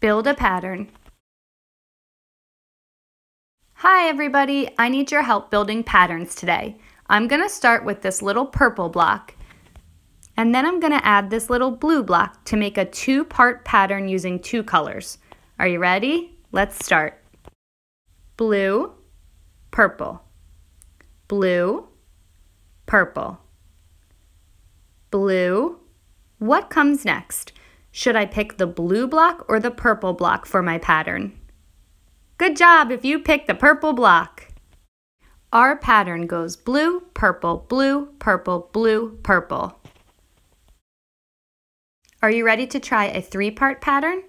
Build a pattern. Hi everybody, I need your help building patterns today. I'm gonna start with this little purple block and then I'm gonna add this little blue block to make a two part pattern using two colors. Are you ready? Let's start. Blue, purple, blue, purple, blue. What comes next? Should I pick the blue block or the purple block for my pattern? Good job if you pick the purple block. Our pattern goes blue, purple, blue, purple, blue, purple. Are you ready to try a three-part pattern?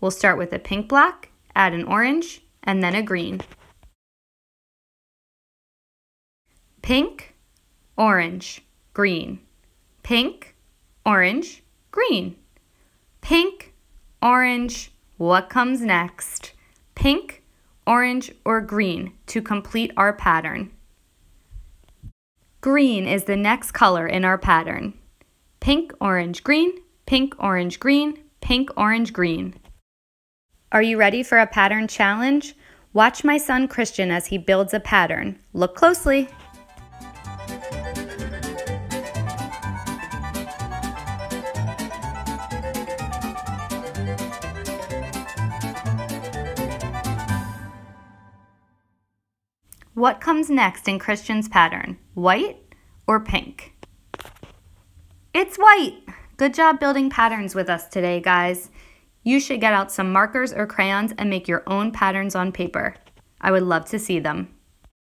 We'll start with a pink block, add an orange, and then a green. Pink, orange, green. Pink, orange, green. Pink, orange, what comes next? Pink, orange, or green to complete our pattern. Green is the next color in our pattern. Pink, orange, green, pink, orange, green, pink, orange, green. Are you ready for a pattern challenge? Watch my son Christian as he builds a pattern. Look closely. What comes next in Christian's pattern, white or pink? It's white. Good job building patterns with us today, guys. You should get out some markers or crayons and make your own patterns on paper. I would love to see them.